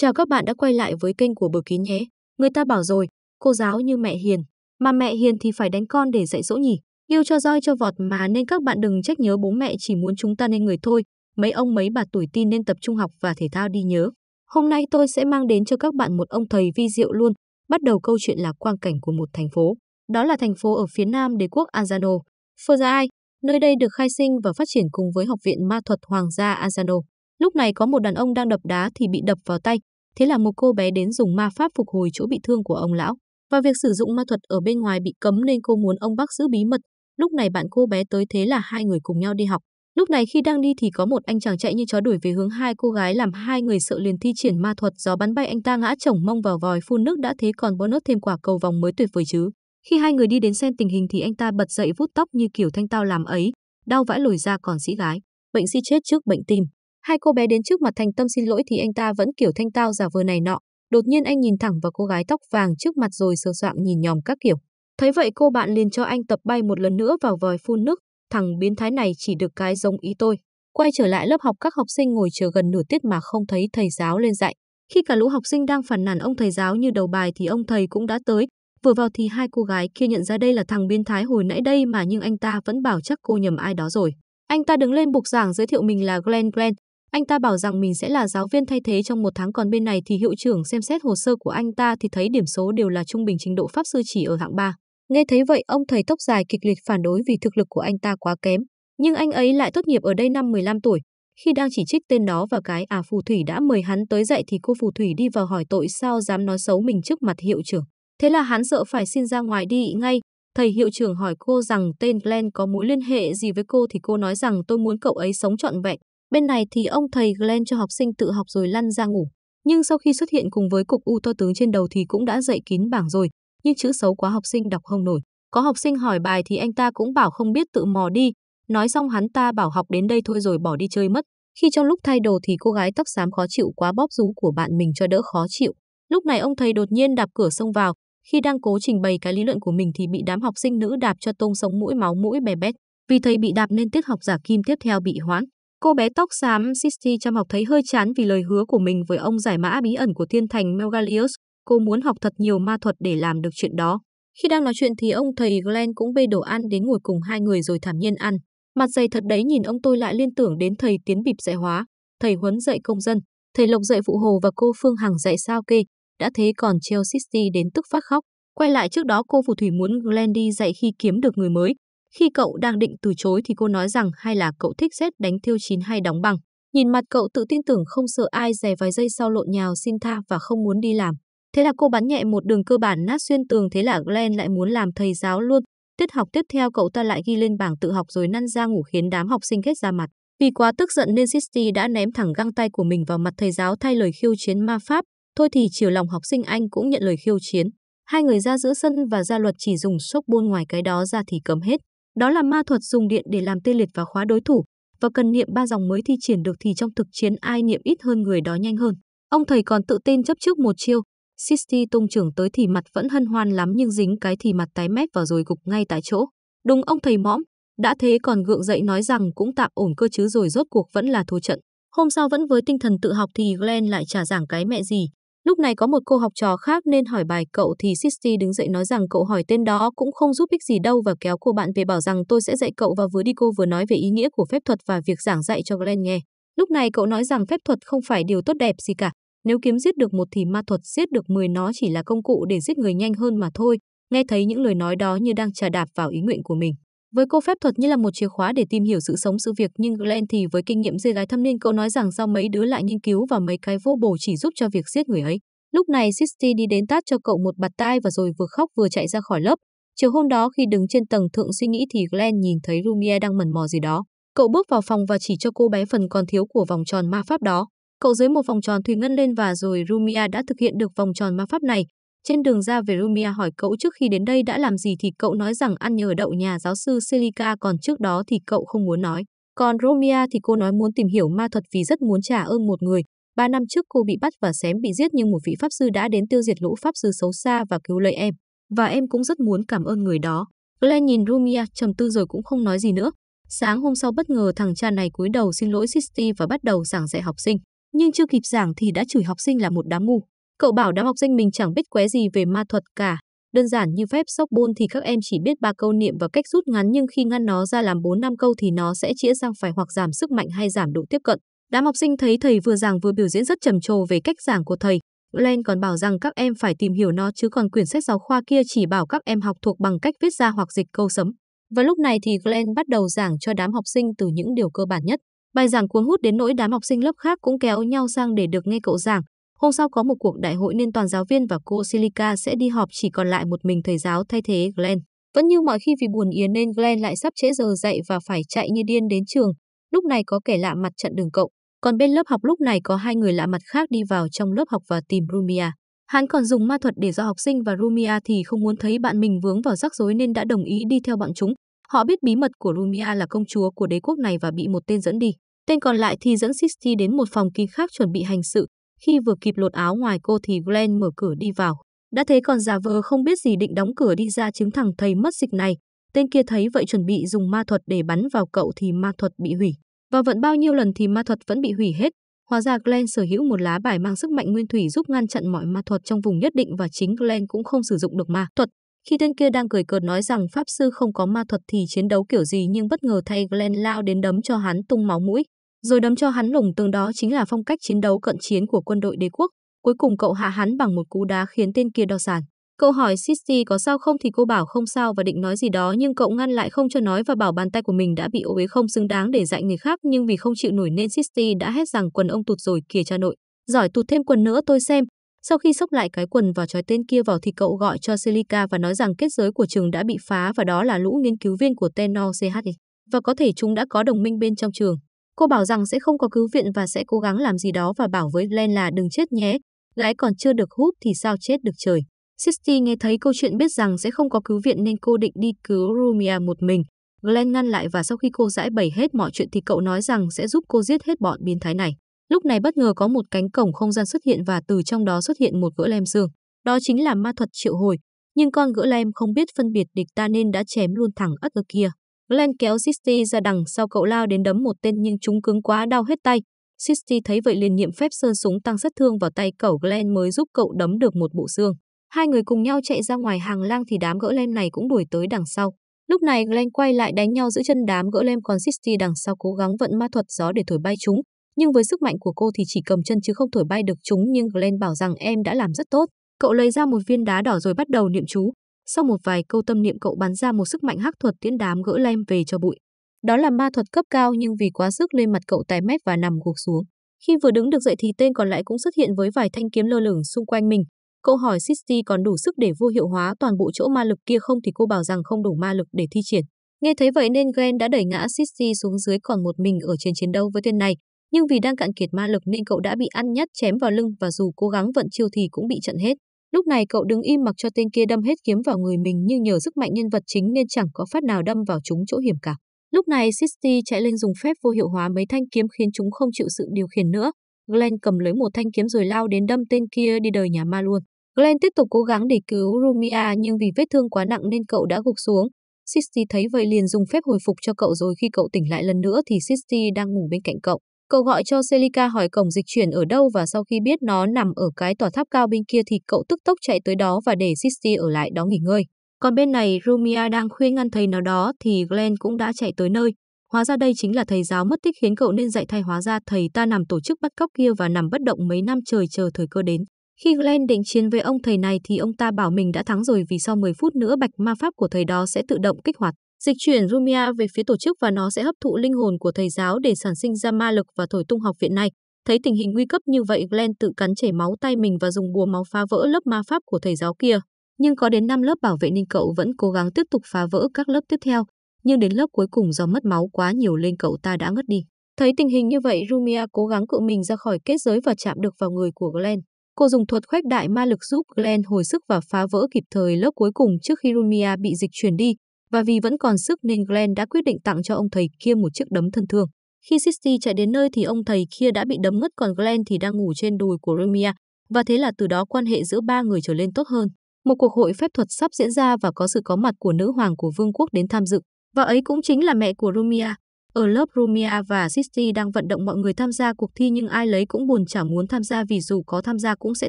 Chào các bạn đã quay lại với kênh của Bờ Kín nhé. Người ta bảo rồi, cô giáo như mẹ hiền, mà mẹ hiền thì phải đánh con để dạy dỗ nhỉ. Yêu cho roi cho vọt mà nên các bạn đừng trách nhớ bố mẹ chỉ muốn chúng ta nên người thôi. Mấy ông mấy bà tuổi tin nên tập trung học và thể thao đi nhớ. Hôm nay tôi sẽ mang đến cho các bạn một ông thầy vi diệu luôn. Bắt đầu câu chuyện là quang cảnh của một thành phố. Đó là thành phố ở phía nam đế quốc Azano, Phozai. Nơi đây được khai sinh và phát triển cùng với Học viện Ma thuật Hoàng gia Azano. Lúc này có một đàn ông đang đập đá thì bị đập vào tay, Thế là một cô bé đến dùng ma pháp phục hồi chỗ bị thương của ông lão. Và việc sử dụng ma thuật ở bên ngoài bị cấm nên cô muốn ông bác giữ bí mật. Lúc này bạn cô bé tới thế là hai người cùng nhau đi học. Lúc này khi đang đi thì có một anh chàng chạy như chó đuổi về hướng hai cô gái làm hai người sợ liền thi triển ma thuật gió bắn bay anh ta ngã chồng mông vào vòi phun nước đã thế còn bonus thêm quả cầu vòng mới tuyệt vời chứ. Khi hai người đi đến xem tình hình thì anh ta bật dậy vút tóc như kiểu thanh tao làm ấy, đau vãi lồi ra còn sĩ gái. Bệnh sĩ chết trước bệnh tim. Hai cô bé đến trước mặt Thành Tâm xin lỗi thì anh ta vẫn kiểu thanh tao giả vờ này nọ. Đột nhiên anh nhìn thẳng vào cô gái tóc vàng trước mặt rồi sờ soạng nhìn nhòm các kiểu. Thấy vậy cô bạn liền cho anh tập bay một lần nữa vào vòi phun nước. Thằng biến thái này chỉ được cái giống ý tôi. Quay trở lại lớp học các học sinh ngồi chờ gần nửa tiết mà không thấy thầy giáo lên dạy. Khi cả lũ học sinh đang phản nản ông thầy giáo như đầu bài thì ông thầy cũng đã tới. Vừa vào thì hai cô gái kia nhận ra đây là thằng biến thái hồi nãy đây mà nhưng anh ta vẫn bảo chắc cô nhầm ai đó rồi. Anh ta đứng lên bục giảng giới thiệu mình là Glenn Glenn, anh ta bảo rằng mình sẽ là giáo viên thay thế trong một tháng còn bên này thì hiệu trưởng xem xét hồ sơ của anh ta thì thấy điểm số đều là trung bình trình độ pháp sư chỉ ở hạng 3. Nghe thấy vậy ông thầy tóc dài kịch liệt phản đối vì thực lực của anh ta quá kém. Nhưng anh ấy lại tốt nghiệp ở đây năm 15 tuổi. Khi đang chỉ trích tên đó và cái à phù thủy đã mời hắn tới dạy thì cô phù thủy đi vào hỏi tội sao dám nói xấu mình trước mặt hiệu trưởng. Thế là hắn sợ phải xin ra ngoài đi ngay. Thầy hiệu trưởng hỏi cô rằng tên Glenn có mối liên hệ gì với cô thì cô nói rằng tôi muốn cậu ấy sống trọn vẹn. Bên này thì ông thầy Glenn cho học sinh tự học rồi lăn ra ngủ. Nhưng sau khi xuất hiện cùng với cục u to tướng trên đầu thì cũng đã dậy kín bảng rồi, nhưng chữ xấu quá học sinh đọc không nổi. Có học sinh hỏi bài thì anh ta cũng bảo không biết tự mò đi, nói xong hắn ta bảo học đến đây thôi rồi bỏ đi chơi mất. Khi trong lúc thay đồ thì cô gái tóc xám khó chịu quá bóp rú của bạn mình cho đỡ khó chịu. Lúc này ông thầy đột nhiên đạp cửa xông vào, khi đang cố trình bày cái lý luận của mình thì bị đám học sinh nữ đạp cho tông sống mũi máu mũi bè bét. Vì thầy bị đạp nên tiết học giả kim tiếp theo bị hoãn. Cô bé tóc xám Sisti chăm học thấy hơi chán vì lời hứa của mình với ông giải mã bí ẩn của thiên thành Melgalius. Cô muốn học thật nhiều ma thuật để làm được chuyện đó. Khi đang nói chuyện thì ông thầy Glenn cũng bê đồ ăn đến ngồi cùng hai người rồi thản nhiên ăn. Mặt dày thật đấy nhìn ông tôi lại liên tưởng đến thầy tiến bịp dạy hóa, thầy huấn dạy công dân, thầy Lộc dạy phụ hồ và cô Phương Hằng dạy sao kê. Đã thế còn treo Sisti đến tức phát khóc. Quay lại trước đó cô phù thủy muốn Glenn đi dạy khi kiếm được người mới, khi cậu đang định từ chối thì cô nói rằng hay là cậu thích rét đánh thiêu chín hay đóng băng. Nhìn mặt cậu tự tin tưởng không sợ ai rè vài giây sau lộn nhào xin tha và không muốn đi làm. Thế là cô bắn nhẹ một đường cơ bản nát xuyên tường thế là Glenn lại muốn làm thầy giáo luôn. Tiết học tiếp theo cậu ta lại ghi lên bảng tự học rồi năn ra ngủ khiến đám học sinh ghét ra mặt. Vì quá tức giận nên Sisty đã ném thẳng găng tay của mình vào mặt thầy giáo thay lời khiêu chiến ma pháp. Thôi thì chiều lòng học sinh anh cũng nhận lời khiêu chiến. Hai người ra giữa sân và ra luật chỉ dùng sốc buôn ngoài cái đó ra thì cấm hết. Đó là ma thuật dùng điện để làm tê liệt và khóa đối thủ, và cần niệm ba dòng mới thi triển được thì trong thực chiến ai niệm ít hơn người đó nhanh hơn. Ông thầy còn tự tin chấp trước một chiêu, Sisti tung trưởng tới thì mặt vẫn hân hoan lắm nhưng dính cái thì mặt tái mét và rồi gục ngay tại chỗ. Đúng ông thầy mõm, đã thế còn gượng dậy nói rằng cũng tạm ổn cơ chứ rồi rốt cuộc vẫn là thua trận. Hôm sau vẫn với tinh thần tự học thì Glenn lại trả giảng cái mẹ gì. Lúc này có một cô học trò khác nên hỏi bài cậu thì Sisti đứng dậy nói rằng cậu hỏi tên đó cũng không giúp ích gì đâu và kéo cô bạn về bảo rằng tôi sẽ dạy cậu và vừa đi cô vừa nói về ý nghĩa của phép thuật và việc giảng dạy cho Glenn nghe. Lúc này cậu nói rằng phép thuật không phải điều tốt đẹp gì cả. Nếu kiếm giết được một thì ma thuật giết được 10 nó chỉ là công cụ để giết người nhanh hơn mà thôi. Nghe thấy những lời nói đó như đang trà đạp vào ý nguyện của mình. Với cô phép thuật như là một chìa khóa để tìm hiểu sự sống sự việc nhưng Glenn thì với kinh nghiệm dê gái thâm niên cậu nói rằng sao mấy đứa lại nghiên cứu và mấy cái vô bổ chỉ giúp cho việc giết người ấy. Lúc này Sisty đi đến tát cho cậu một bạt tai và rồi vừa khóc vừa chạy ra khỏi lớp. Chiều hôm đó khi đứng trên tầng thượng suy nghĩ thì Glenn nhìn thấy Rumia đang mẩn mò gì đó. Cậu bước vào phòng và chỉ cho cô bé phần còn thiếu của vòng tròn ma pháp đó. Cậu dưới một vòng tròn thủy ngân lên và rồi Rumia đã thực hiện được vòng tròn ma pháp này. Trên đường ra về Rumia hỏi cậu trước khi đến đây đã làm gì thì cậu nói rằng ăn nhờ đậu nhà giáo sư Silica còn trước đó thì cậu không muốn nói. Còn Romia thì cô nói muốn tìm hiểu ma thuật vì rất muốn trả ơn một người. Ba năm trước cô bị bắt và xém bị giết nhưng một vị pháp sư đã đến tiêu diệt lũ pháp sư xấu xa và cứu lấy em. Và em cũng rất muốn cảm ơn người đó. Glenn nhìn Romia trầm tư rồi cũng không nói gì nữa. Sáng hôm sau bất ngờ thằng cha này cúi đầu xin lỗi Sisti và bắt đầu giảng dạy học sinh. Nhưng chưa kịp giảng thì đã chửi học sinh là một đám ngu. Cậu bảo đám học sinh mình chẳng biết qué gì về ma thuật cả. Đơn giản như phép sóc bôn thì các em chỉ biết ba câu niệm và cách rút ngắn nhưng khi ngăn nó ra làm 4 năm câu thì nó sẽ chĩa sang phải hoặc giảm sức mạnh hay giảm độ tiếp cận. Đám học sinh thấy thầy vừa giảng vừa biểu diễn rất trầm trồ về cách giảng của thầy. Len còn bảo rằng các em phải tìm hiểu nó chứ còn quyển sách giáo khoa kia chỉ bảo các em học thuộc bằng cách viết ra hoặc dịch câu sấm. Và lúc này thì Glenn bắt đầu giảng cho đám học sinh từ những điều cơ bản nhất. Bài giảng cuốn hút đến nỗi đám học sinh lớp khác cũng kéo nhau sang để được nghe cậu giảng. Hôm sau có một cuộc đại hội nên toàn giáo viên và cô Silica sẽ đi họp chỉ còn lại một mình thầy giáo thay thế Glenn. Vẫn như mọi khi vì buồn yến nên Glenn lại sắp trễ giờ dậy và phải chạy như điên đến trường. Lúc này có kẻ lạ mặt chặn đường cậu. Còn bên lớp học lúc này có hai người lạ mặt khác đi vào trong lớp học và tìm Rumia. Hắn còn dùng ma thuật để do học sinh và Rumia thì không muốn thấy bạn mình vướng vào rắc rối nên đã đồng ý đi theo bọn chúng. Họ biết bí mật của Rumia là công chúa của đế quốc này và bị một tên dẫn đi. Tên còn lại thì dẫn Sixty đến một phòng kín khác chuẩn bị hành sự. Khi vừa kịp lột áo ngoài cô thì Glenn mở cửa đi vào. Đã thế còn giả vờ không biết gì định đóng cửa đi ra chứng thẳng thầy mất dịch này. Tên kia thấy vậy chuẩn bị dùng ma thuật để bắn vào cậu thì ma thuật bị hủy. Và vận bao nhiêu lần thì ma thuật vẫn bị hủy hết. Hóa ra Glenn sở hữu một lá bài mang sức mạnh nguyên thủy giúp ngăn chặn mọi ma thuật trong vùng nhất định và chính Glenn cũng không sử dụng được ma thuật. Khi tên kia đang cười cợt nói rằng pháp sư không có ma thuật thì chiến đấu kiểu gì nhưng bất ngờ thay Glenn lao đến đấm cho hắn tung máu mũi rồi đấm cho hắn lủng tường đó chính là phong cách chiến đấu cận chiến của quân đội đế quốc. Cuối cùng cậu hạ hắn bằng một cú đá khiến tên kia đau sản. Cậu hỏi Sissy có sao không thì cô bảo không sao và định nói gì đó nhưng cậu ngăn lại không cho nói và bảo bàn tay của mình đã bị ô uế không xứng đáng để dạy người khác nhưng vì không chịu nổi nên Sissy đã hét rằng quần ông tụt rồi kìa cha nội. Giỏi tụt thêm quần nữa tôi xem. Sau khi xốc lại cái quần và trói tên kia vào thì cậu gọi cho Celica và nói rằng kết giới của trường đã bị phá và đó là lũ nghiên cứu viên của Tenor CH e. và có thể chúng đã có đồng minh bên trong trường. Cô bảo rằng sẽ không có cứu viện và sẽ cố gắng làm gì đó và bảo với Glenn là đừng chết nhé. Gái còn chưa được hút thì sao chết được trời. Sisti nghe thấy câu chuyện biết rằng sẽ không có cứu viện nên cô định đi cứu Rumia một mình. Glenn ngăn lại và sau khi cô giải bày hết mọi chuyện thì cậu nói rằng sẽ giúp cô giết hết bọn biến thái này. Lúc này bất ngờ có một cánh cổng không gian xuất hiện và từ trong đó xuất hiện một gỡ lem xương. Đó chính là ma thuật triệu hồi. Nhưng con gỡ lem không biết phân biệt địch ta nên đã chém luôn thẳng ất ở kia. Glenn kéo Sisty ra đằng sau cậu lao đến đấm một tên nhưng chúng cứng quá đau hết tay. Sisty thấy vậy liền niệm phép sơn súng tăng sát thương vào tay cậu Glenn mới giúp cậu đấm được một bộ xương. Hai người cùng nhau chạy ra ngoài hàng lang thì đám gỡ lem này cũng đuổi tới đằng sau. Lúc này Glenn quay lại đánh nhau giữa chân đám gỡ lem còn Sisty đằng sau cố gắng vận ma thuật gió để thổi bay chúng. Nhưng với sức mạnh của cô thì chỉ cầm chân chứ không thổi bay được chúng nhưng Glenn bảo rằng em đã làm rất tốt. Cậu lấy ra một viên đá đỏ rồi bắt đầu niệm chú. Sau một vài câu tâm niệm cậu bắn ra một sức mạnh hắc thuật tiễn đám gỡ lem về cho bụi. Đó là ma thuật cấp cao nhưng vì quá sức nên mặt cậu tái mét và nằm gục xuống. Khi vừa đứng được dậy thì tên còn lại cũng xuất hiện với vài thanh kiếm lơ lửng xung quanh mình. Cậu hỏi Sisti còn đủ sức để vô hiệu hóa toàn bộ chỗ ma lực kia không thì cô bảo rằng không đủ ma lực để thi triển. Nghe thấy vậy nên Gren đã đẩy ngã Sisti xuống dưới còn một mình ở trên chiến đấu với tên này. Nhưng vì đang cạn kiệt ma lực nên cậu đã bị ăn nhát chém vào lưng và dù cố gắng vận chiêu thì cũng bị trận hết. Lúc này cậu đứng im mặc cho tên kia đâm hết kiếm vào người mình nhưng nhờ sức mạnh nhân vật chính nên chẳng có phát nào đâm vào chúng chỗ hiểm cả. Lúc này Sisti chạy lên dùng phép vô hiệu hóa mấy thanh kiếm khiến chúng không chịu sự điều khiển nữa. Glenn cầm lấy một thanh kiếm rồi lao đến đâm tên kia đi đời nhà ma luôn. Glenn tiếp tục cố gắng để cứu Rumia nhưng vì vết thương quá nặng nên cậu đã gục xuống. Sisti thấy vậy liền dùng phép hồi phục cho cậu rồi khi cậu tỉnh lại lần nữa thì Sisti đang ngủ bên cạnh cậu. Cậu gọi cho Celica hỏi cổng dịch chuyển ở đâu và sau khi biết nó nằm ở cái tòa tháp cao bên kia thì cậu tức tốc chạy tới đó và để Sissy ở lại đó nghỉ ngơi. Còn bên này Rumia đang khuyên ngăn thầy nào đó thì Glenn cũng đã chạy tới nơi. Hóa ra đây chính là thầy giáo mất tích khiến cậu nên dạy thay hóa ra thầy ta nằm tổ chức bắt cóc kia và nằm bất động mấy năm trời chờ thời cơ đến. Khi Glenn định chiến với ông thầy này thì ông ta bảo mình đã thắng rồi vì sau 10 phút nữa bạch ma pháp của thầy đó sẽ tự động kích hoạt. Dịch chuyển Rumia về phía tổ chức và nó sẽ hấp thụ linh hồn của thầy giáo để sản sinh ra ma lực và thổi tung học viện này. Thấy tình hình nguy cấp như vậy, Glenn tự cắn chảy máu tay mình và dùng bùa máu phá vỡ lớp ma pháp của thầy giáo kia. Nhưng có đến 5 lớp bảo vệ nên cậu vẫn cố gắng tiếp tục phá vỡ các lớp tiếp theo. Nhưng đến lớp cuối cùng do mất máu quá nhiều lên cậu ta đã ngất đi. Thấy tình hình như vậy, Rumia cố gắng cự mình ra khỏi kết giới và chạm được vào người của Glenn. Cô dùng thuật khuếch đại ma lực giúp Glenn hồi sức và phá vỡ kịp thời lớp cuối cùng trước khi Rumia bị dịch chuyển đi và vì vẫn còn sức nên Glenn đã quyết định tặng cho ông thầy kia một chiếc đấm thân thương. Khi Sissy chạy đến nơi thì ông thầy kia đã bị đấm ngất còn Glenn thì đang ngủ trên đùi của Rumia và thế là từ đó quan hệ giữa ba người trở lên tốt hơn. Một cuộc hội phép thuật sắp diễn ra và có sự có mặt của nữ hoàng của vương quốc đến tham dự và ấy cũng chính là mẹ của Rumia. Ở lớp Rumia và Sissy đang vận động mọi người tham gia cuộc thi nhưng ai lấy cũng buồn chả muốn tham gia vì dù có tham gia cũng sẽ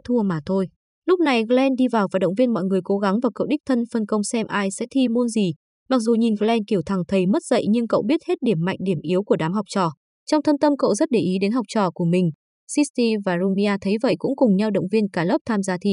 thua mà thôi. Lúc này Glenn đi vào và động viên mọi người cố gắng và cậu đích thân phân công xem ai sẽ thi môn gì Mặc dù nhìn Glenn kiểu thằng thầy mất dạy nhưng cậu biết hết điểm mạnh điểm yếu của đám học trò. Trong thâm tâm cậu rất để ý đến học trò của mình. Sisti và Rumia thấy vậy cũng cùng nhau động viên cả lớp tham gia thi.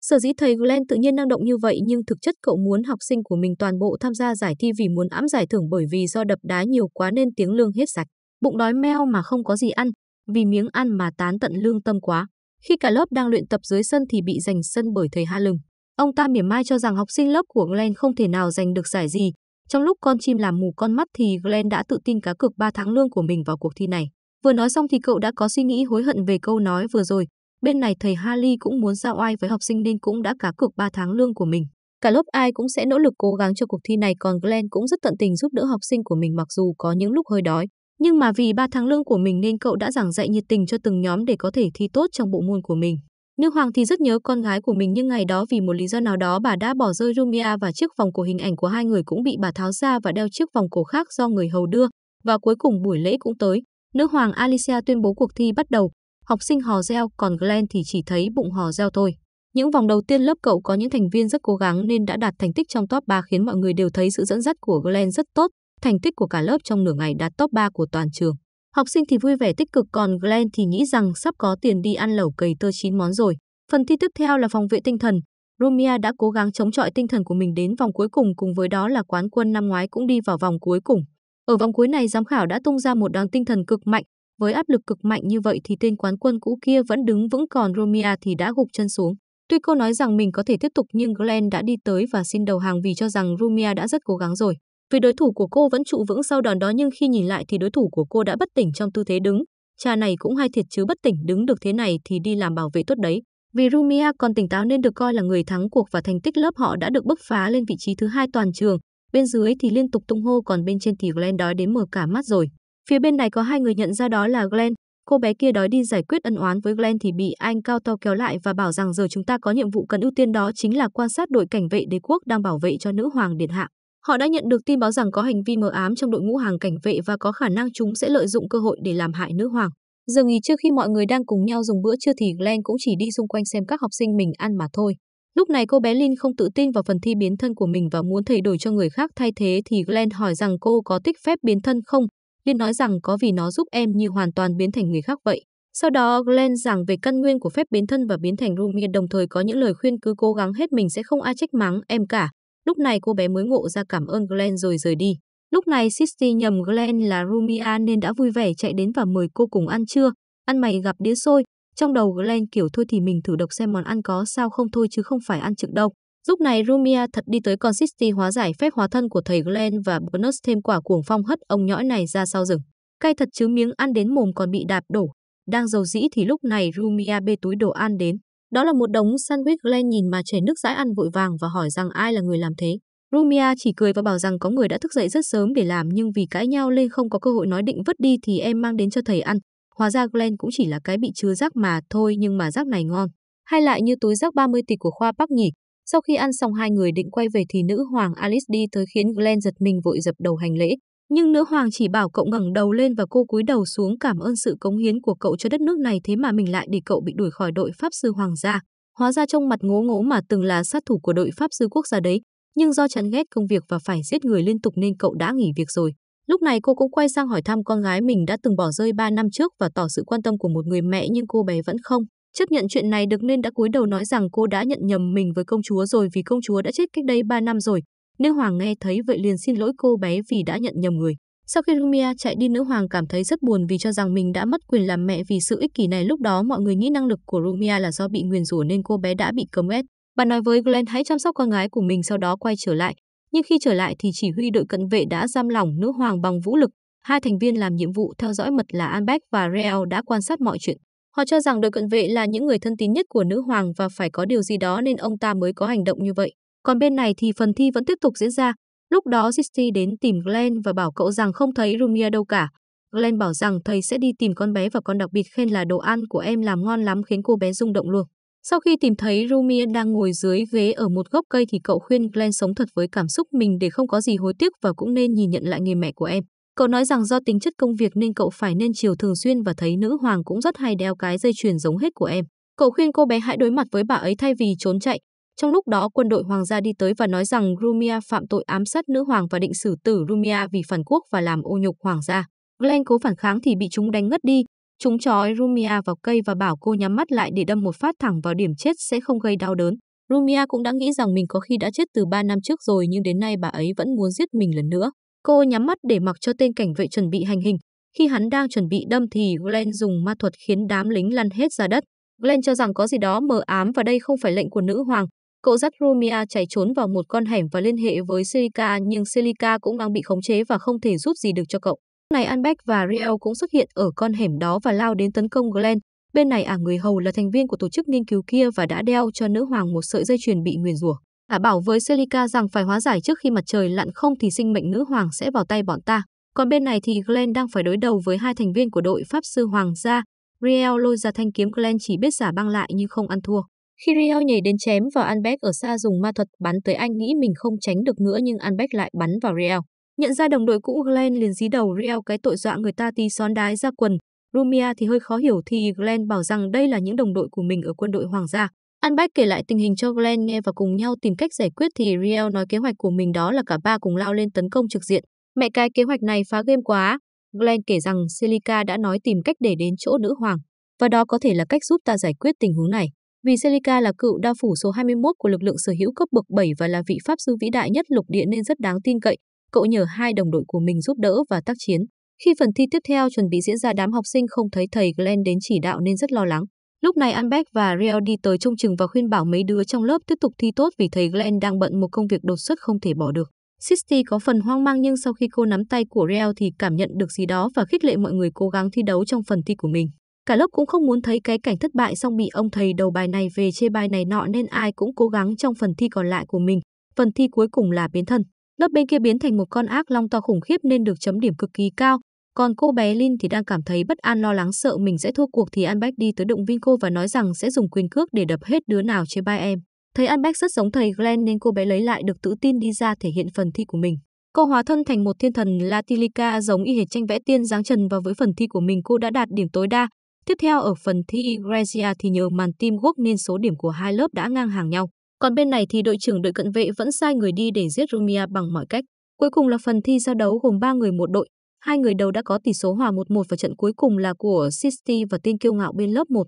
Sở dĩ thầy Glenn tự nhiên năng động như vậy nhưng thực chất cậu muốn học sinh của mình toàn bộ tham gia giải thi vì muốn ẵm giải thưởng bởi vì do đập đá nhiều quá nên tiếng lương hết sạch. Bụng đói meo mà không có gì ăn, vì miếng ăn mà tán tận lương tâm quá. Khi cả lớp đang luyện tập dưới sân thì bị giành sân bởi thầy Ha Lừng. Ông ta mỉa mai cho rằng học sinh lớp của Glenn không thể nào giành được giải gì. Trong lúc con chim làm mù con mắt thì Glenn đã tự tin cá cược 3 tháng lương của mình vào cuộc thi này. Vừa nói xong thì cậu đã có suy nghĩ hối hận về câu nói vừa rồi. Bên này thầy Harley cũng muốn giao ai với học sinh nên cũng đã cá cược 3 tháng lương của mình. Cả lớp ai cũng sẽ nỗ lực cố gắng cho cuộc thi này còn Glenn cũng rất tận tình giúp đỡ học sinh của mình mặc dù có những lúc hơi đói. Nhưng mà vì 3 tháng lương của mình nên cậu đã giảng dạy nhiệt tình cho từng nhóm để có thể thi tốt trong bộ môn của mình. Nữ hoàng thì rất nhớ con gái của mình nhưng ngày đó vì một lý do nào đó bà đã bỏ rơi Rumia và chiếc vòng cổ hình ảnh của hai người cũng bị bà tháo ra và đeo chiếc vòng cổ khác do người hầu đưa. Và cuối cùng buổi lễ cũng tới. Nữ hoàng Alicia tuyên bố cuộc thi bắt đầu. Học sinh hò reo, còn Glenn thì chỉ thấy bụng hò reo thôi. Những vòng đầu tiên lớp cậu có những thành viên rất cố gắng nên đã đạt thành tích trong top 3 khiến mọi người đều thấy sự dẫn dắt của Glenn rất tốt. Thành tích của cả lớp trong nửa ngày đạt top 3 của toàn trường. Học sinh thì vui vẻ tích cực còn Glenn thì nghĩ rằng sắp có tiền đi ăn lẩu cầy tơ chín món rồi. Phần thi tiếp theo là phòng vệ tinh thần. Romia đã cố gắng chống chọi tinh thần của mình đến vòng cuối cùng cùng với đó là quán quân năm ngoái cũng đi vào vòng cuối cùng. Ở vòng cuối này giám khảo đã tung ra một đòn tinh thần cực mạnh, với áp lực cực mạnh như vậy thì tên quán quân cũ kia vẫn đứng vững còn Romia thì đã gục chân xuống. Tuy cô nói rằng mình có thể tiếp tục nhưng Glenn đã đi tới và xin đầu hàng vì cho rằng Romia đã rất cố gắng rồi. Vì đối thủ của cô vẫn trụ vững sau đòn đó nhưng khi nhìn lại thì đối thủ của cô đã bất tỉnh trong tư thế đứng. Cha này cũng hay thiệt chứ bất tỉnh đứng được thế này thì đi làm bảo vệ tốt đấy. Vì Rumia còn tỉnh táo nên được coi là người thắng cuộc và thành tích lớp họ đã được bứt phá lên vị trí thứ hai toàn trường. Bên dưới thì liên tục tung hô còn bên trên thì Glenn đói đến mở cả mắt rồi. Phía bên này có hai người nhận ra đó là Glenn. Cô bé kia đói đi giải quyết ân oán với Glenn thì bị anh cao to kéo lại và bảo rằng giờ chúng ta có nhiệm vụ cần ưu tiên đó chính là quan sát đội cảnh vệ đế quốc đang bảo vệ cho nữ hoàng điện hạ. Họ đã nhận được tin báo rằng có hành vi mờ ám trong đội ngũ hàng cảnh vệ và có khả năng chúng sẽ lợi dụng cơ hội để làm hại nữ hoàng. Giờ nghỉ trước khi mọi người đang cùng nhau dùng bữa trưa thì Glenn cũng chỉ đi xung quanh xem các học sinh mình ăn mà thôi. Lúc này cô bé Lin không tự tin vào phần thi biến thân của mình và muốn thay đổi cho người khác thay thế thì Glenn hỏi rằng cô có thích phép biến thân không? Lin nói rằng có vì nó giúp em như hoàn toàn biến thành người khác vậy. Sau đó Glenn giảng về căn nguyên của phép biến thân và biến thành Rumia đồng thời có những lời khuyên cứ cố gắng hết mình sẽ không ai trách mắng em cả. Lúc này cô bé mới ngộ ra cảm ơn Glenn rồi rời đi. Lúc này Sissy nhầm Glenn là Rumia nên đã vui vẻ chạy đến và mời cô cùng ăn trưa. Ăn mày gặp đĩa xôi, trong đầu Glenn kiểu thôi thì mình thử độc xem món ăn có sao không thôi chứ không phải ăn trực đâu. Lúc này Rumia thật đi tới con Sissy hóa giải phép hóa thân của thầy Glenn và bonus thêm quả cuồng phong hất ông nhõi này ra sau rừng. Cay thật chứ miếng ăn đến mồm còn bị đạp đổ. Đang dầu dĩ thì lúc này Rumia bê túi đồ ăn đến. Đó là một đống sandwich Glenn nhìn mà chảy nước dãi ăn vội vàng và hỏi rằng ai là người làm thế. Rumia chỉ cười và bảo rằng có người đã thức dậy rất sớm để làm nhưng vì cãi nhau lên không có cơ hội nói định vứt đi thì em mang đến cho thầy ăn. Hóa ra Glenn cũng chỉ là cái bị chứa rác mà thôi nhưng mà rác này ngon. Hay lại như túi rác 30 tỷ của khoa Park nhỉ. Sau khi ăn xong hai người định quay về thì nữ hoàng Alice đi tới khiến Glenn giật mình vội dập đầu hành lễ. Nhưng nữ hoàng chỉ bảo cậu ngẩng đầu lên và cô cúi đầu xuống cảm ơn sự cống hiến của cậu cho đất nước này thế mà mình lại để cậu bị đuổi khỏi đội pháp sư hoàng gia. Hóa ra trong mặt ngố ngố mà từng là sát thủ của đội pháp sư quốc gia đấy, nhưng do chán ghét công việc và phải giết người liên tục nên cậu đã nghỉ việc rồi. Lúc này cô cũng quay sang hỏi thăm con gái mình đã từng bỏ rơi 3 năm trước và tỏ sự quan tâm của một người mẹ nhưng cô bé vẫn không. Chấp nhận chuyện này được nên đã cúi đầu nói rằng cô đã nhận nhầm mình với công chúa rồi vì công chúa đã chết cách đây 3 năm rồi, Nữ hoàng nghe thấy vậy liền xin lỗi cô bé vì đã nhận nhầm người. Sau khi Rumia chạy đi nữ hoàng cảm thấy rất buồn vì cho rằng mình đã mất quyền làm mẹ vì sự ích kỷ này lúc đó mọi người nghĩ năng lực của Rumia là do bị nguyền rủa nên cô bé đã bị cấm ép. Bà nói với Glenn hãy chăm sóc con gái của mình sau đó quay trở lại. Nhưng khi trở lại thì chỉ huy đội cận vệ đã giam lỏng nữ hoàng bằng vũ lực. Hai thành viên làm nhiệm vụ theo dõi mật là Albert và Real đã quan sát mọi chuyện. Họ cho rằng đội cận vệ là những người thân tín nhất của nữ hoàng và phải có điều gì đó nên ông ta mới có hành động như vậy. Còn bên này thì phần thi vẫn tiếp tục diễn ra. Lúc đó Sissi đến tìm Glenn và bảo cậu rằng không thấy Rumia đâu cả. Glenn bảo rằng thầy sẽ đi tìm con bé và con đặc biệt khen là đồ ăn của em làm ngon lắm khiến cô bé rung động luôn. Sau khi tìm thấy Rumia đang ngồi dưới ghế ở một gốc cây thì cậu khuyên Glenn sống thật với cảm xúc mình để không có gì hối tiếc và cũng nên nhìn nhận lại người mẹ của em. Cậu nói rằng do tính chất công việc nên cậu phải nên chiều thường xuyên và thấy nữ hoàng cũng rất hay đeo cái dây chuyền giống hết của em. Cậu khuyên cô bé hãy đối mặt với bà ấy thay vì trốn chạy, trong lúc đó, quân đội hoàng gia đi tới và nói rằng Rumia phạm tội ám sát nữ hoàng và định xử tử Rumia vì phản quốc và làm ô nhục hoàng gia. Glenn cố phản kháng thì bị chúng đánh ngất đi. Chúng trói Rumia vào cây và bảo cô nhắm mắt lại để đâm một phát thẳng vào điểm chết sẽ không gây đau đớn. Rumia cũng đã nghĩ rằng mình có khi đã chết từ 3 năm trước rồi nhưng đến nay bà ấy vẫn muốn giết mình lần nữa. Cô nhắm mắt để mặc cho tên cảnh vệ chuẩn bị hành hình. Khi hắn đang chuẩn bị đâm thì Glenn dùng ma thuật khiến đám lính lăn hết ra đất. Glenn cho rằng có gì đó mờ ám và đây không phải lệnh của nữ hoàng. Cậu dắt Romia chạy trốn vào một con hẻm và liên hệ với Celica nhưng Celica cũng đang bị khống chế và không thể giúp gì được cho cậu. Lúc này Albert và Riel cũng xuất hiện ở con hẻm đó và lao đến tấn công Glenn. Bên này ả à người hầu là thành viên của tổ chức nghiên cứu kia và đã đeo cho nữ hoàng một sợi dây chuyền bị nguyền rủa. Ả à bảo với Celica rằng phải hóa giải trước khi mặt trời lặn không thì sinh mệnh nữ hoàng sẽ vào tay bọn ta. Còn bên này thì Glenn đang phải đối đầu với hai thành viên của đội pháp sư hoàng gia. Riel lôi ra thanh kiếm Glenn chỉ biết giả băng lại nhưng không ăn thua. Khi Riel nhảy đến chém vào Anbeck ở xa dùng ma thuật bắn tới anh nghĩ mình không tránh được nữa nhưng Anbeck lại bắn vào Riel. Nhận ra đồng đội cũ Glenn liền dí đầu Riel cái tội dọa người ta tí son đái ra quần. Rumia thì hơi khó hiểu thì Glenn bảo rằng đây là những đồng đội của mình ở quân đội hoàng gia. Anbeck kể lại tình hình cho Glenn nghe và cùng nhau tìm cách giải quyết thì Riel nói kế hoạch của mình đó là cả ba cùng lao lên tấn công trực diện. Mẹ cái kế hoạch này phá game quá. Glenn kể rằng Celica đã nói tìm cách để đến chỗ nữ hoàng và đó có thể là cách giúp ta giải quyết tình huống này. Vì Celica là cựu đa phủ số 21 của lực lượng sở hữu cấp bậc 7 và là vị pháp sư vĩ đại nhất lục địa nên rất đáng tin cậy, cậu nhờ hai đồng đội của mình giúp đỡ và tác chiến. Khi phần thi tiếp theo chuẩn bị diễn ra đám học sinh không thấy thầy Glenn đến chỉ đạo nên rất lo lắng. Lúc này Albert và Riel đi tới trông chừng và khuyên bảo mấy đứa trong lớp tiếp tục thi tốt vì thầy Glenn đang bận một công việc đột xuất không thể bỏ được. Sisti có phần hoang mang nhưng sau khi cô nắm tay của Riel thì cảm nhận được gì đó và khích lệ mọi người cố gắng thi đấu trong phần thi của mình. Cả lớp cũng không muốn thấy cái cảnh thất bại xong bị ông thầy đầu bài này về chê bài này nọ nên ai cũng cố gắng trong phần thi còn lại của mình. Phần thi cuối cùng là biến thân. Lớp bên kia biến thành một con ác long to khủng khiếp nên được chấm điểm cực kỳ cao. Còn cô bé Lin thì đang cảm thấy bất an lo lắng sợ mình sẽ thua cuộc thì An Bách đi tới động viên cô và nói rằng sẽ dùng quyền cước để đập hết đứa nào chê bai em. Thấy An Bách rất giống thầy Glenn nên cô bé lấy lại được tự tin đi ra thể hiện phần thi của mình. Cô hóa thân thành một thiên thần Latilika giống y hệt tranh vẽ tiên dáng trần và với phần thi của mình cô đã đạt điểm tối đa, Tiếp theo ở phần thi Grecia thì nhờ màn team work nên số điểm của hai lớp đã ngang hàng nhau. Còn bên này thì đội trưởng đội cận vệ vẫn sai người đi để giết Rumia bằng mọi cách. Cuối cùng là phần thi giao đấu gồm 3 người một đội. Hai người đầu đã có tỷ số hòa 1-1 và trận cuối cùng là của Sisti và tên kiêu ngạo bên lớp 1.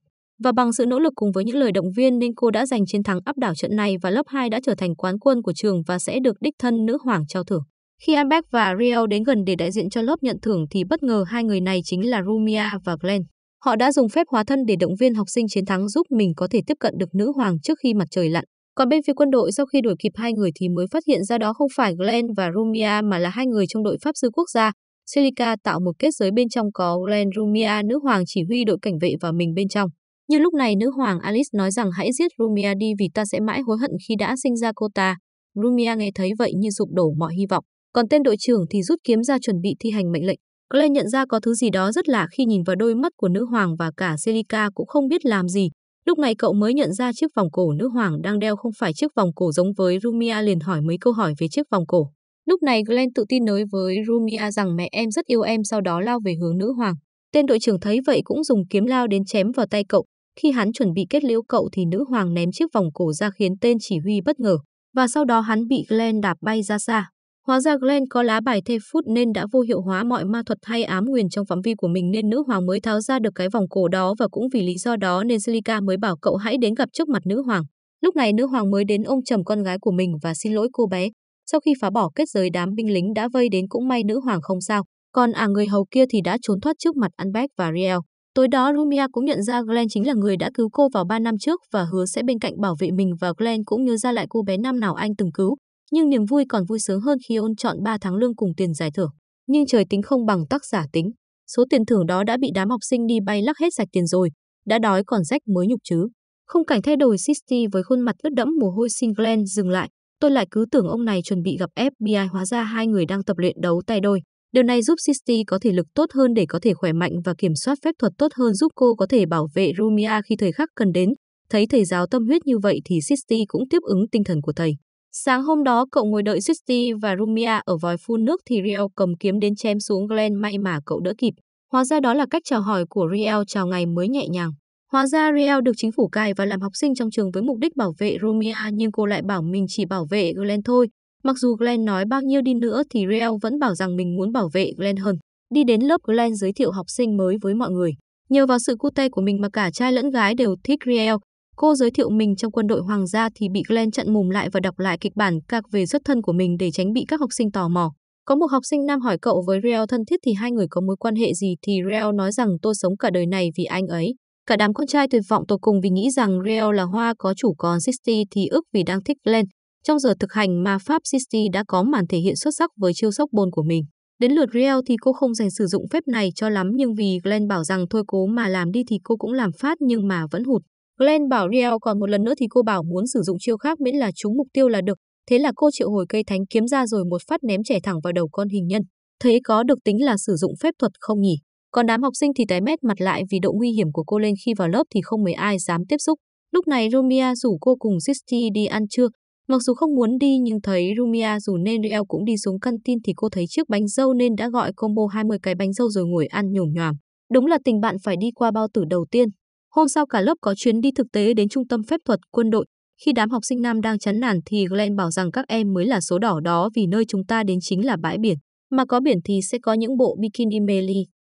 Và bằng sự nỗ lực cùng với những lời động viên nên cô đã giành chiến thắng áp đảo trận này và lớp 2 đã trở thành quán quân của trường và sẽ được đích thân nữ hoàng trao thưởng. Khi Ambeck và Rio đến gần để đại diện cho lớp nhận thưởng thì bất ngờ hai người này chính là Rumia và Glenn. Họ đã dùng phép hóa thân để động viên học sinh chiến thắng giúp mình có thể tiếp cận được nữ hoàng trước khi mặt trời lặn. Còn bên phía quân đội sau khi đuổi kịp hai người thì mới phát hiện ra đó không phải Glenn và Rumia mà là hai người trong đội Pháp sư quốc gia. Celica tạo một kết giới bên trong có Glenn Rumia nữ hoàng chỉ huy đội cảnh vệ và mình bên trong. Nhưng lúc này nữ hoàng Alice nói rằng hãy giết Rumia đi vì ta sẽ mãi hối hận khi đã sinh ra cô ta. Rumia nghe thấy vậy như sụp đổ mọi hy vọng. Còn tên đội trưởng thì rút kiếm ra chuẩn bị thi hành mệnh lệnh. Glenn nhận ra có thứ gì đó rất lạ khi nhìn vào đôi mắt của nữ hoàng và cả Celica cũng không biết làm gì. Lúc này cậu mới nhận ra chiếc vòng cổ nữ hoàng đang đeo không phải chiếc vòng cổ giống với Rumia liền hỏi mấy câu hỏi về chiếc vòng cổ. Lúc này Glenn tự tin nói với Rumia rằng mẹ em rất yêu em sau đó lao về hướng nữ hoàng. Tên đội trưởng thấy vậy cũng dùng kiếm lao đến chém vào tay cậu. Khi hắn chuẩn bị kết liễu cậu thì nữ hoàng ném chiếc vòng cổ ra khiến tên chỉ huy bất ngờ. Và sau đó hắn bị Glenn đạp bay ra xa. Hóa ra Glenn có lá bài thê phút nên đã vô hiệu hóa mọi ma thuật hay ám nguyền trong phạm vi của mình nên nữ hoàng mới tháo ra được cái vòng cổ đó và cũng vì lý do đó nên Silica mới bảo cậu hãy đến gặp trước mặt nữ hoàng. Lúc này nữ hoàng mới đến ôm chầm con gái của mình và xin lỗi cô bé. Sau khi phá bỏ kết giới đám binh lính đã vây đến cũng may nữ hoàng không sao. Còn à người hầu kia thì đã trốn thoát trước mặt Albert và Riel. Tối đó Rumia cũng nhận ra Glenn chính là người đã cứu cô vào 3 năm trước và hứa sẽ bên cạnh bảo vệ mình và Glenn cũng nhớ ra lại cô bé năm nào anh từng cứu nhưng niềm vui còn vui sướng hơn khi ôn chọn 3 tháng lương cùng tiền giải thưởng. Nhưng trời tính không bằng tác giả tính. Số tiền thưởng đó đã bị đám học sinh đi bay lắc hết sạch tiền rồi, đã đói còn rách mới nhục chứ. Không cảnh thay đổi Sisty với khuôn mặt ướt đẫm mồ hôi xin Glenn dừng lại. Tôi lại cứ tưởng ông này chuẩn bị gặp FBI hóa ra hai người đang tập luyện đấu tay đôi. Điều này giúp Sisty có thể lực tốt hơn để có thể khỏe mạnh và kiểm soát phép thuật tốt hơn giúp cô có thể bảo vệ Rumia khi thời khắc cần đến. Thấy thầy giáo tâm huyết như vậy thì Sisty cũng tiếp ứng tinh thần của thầy. Sáng hôm đó, cậu ngồi đợi Justy và Rumia ở vòi phun nước thì Riel cầm kiếm đến chém xuống Glenn may mà cậu đỡ kịp. Hóa ra đó là cách chào hỏi của Riel chào ngày mới nhẹ nhàng. Hóa ra Riel được chính phủ cài và làm học sinh trong trường với mục đích bảo vệ Romia nhưng cô lại bảo mình chỉ bảo vệ Glenn thôi. Mặc dù Glenn nói bao nhiêu đi nữa thì Riel vẫn bảo rằng mình muốn bảo vệ Glenn hơn. Đi đến lớp Glenn giới thiệu học sinh mới với mọi người. Nhờ vào sự cute của mình mà cả trai lẫn gái đều thích Riel, Cô giới thiệu mình trong quân đội hoàng gia thì bị Glenn chặn mồm lại và đọc lại kịch bản các về xuất thân của mình để tránh bị các học sinh tò mò. Có một học sinh nam hỏi cậu với Real thân thiết thì hai người có mối quan hệ gì thì Real nói rằng tôi sống cả đời này vì anh ấy. Cả đám con trai tuyệt vọng tột cùng vì nghĩ rằng Real là hoa có chủ còn Sixty thì ức vì đang thích Glenn. Trong giờ thực hành mà Pháp Sixty đã có màn thể hiện xuất sắc với chiêu sóc bồn của mình. Đến lượt Real thì cô không dành sử dụng phép này cho lắm nhưng vì Glenn bảo rằng thôi cố mà làm đi thì cô cũng làm phát nhưng mà vẫn hụt. Glenn bảo Riel còn một lần nữa thì cô bảo muốn sử dụng chiêu khác miễn là trúng mục tiêu là được, thế là cô triệu hồi cây thánh kiếm ra rồi một phát ném trẻ thẳng vào đầu con hình nhân. Thấy có được tính là sử dụng phép thuật không nhỉ? Còn đám học sinh thì tái mét mặt lại vì độ nguy hiểm của cô lên khi vào lớp thì không mấy ai dám tiếp xúc. Lúc này Romia rủ cô cùng Sisti đi ăn trưa. Mặc dù không muốn đi nhưng thấy Rumia dù nên Riel cũng đi xuống căn tin thì cô thấy chiếc bánh dâu nên đã gọi combo 20 cái bánh dâu rồi ngồi ăn nhồm nhòm. Đúng là tình bạn phải đi qua bao tử đầu tiên. Hôm sau cả lớp có chuyến đi thực tế đến trung tâm phép thuật quân đội. Khi đám học sinh nam đang chán nản thì Glenn bảo rằng các em mới là số đỏ đó vì nơi chúng ta đến chính là bãi biển. Mà có biển thì sẽ có những bộ bikini mê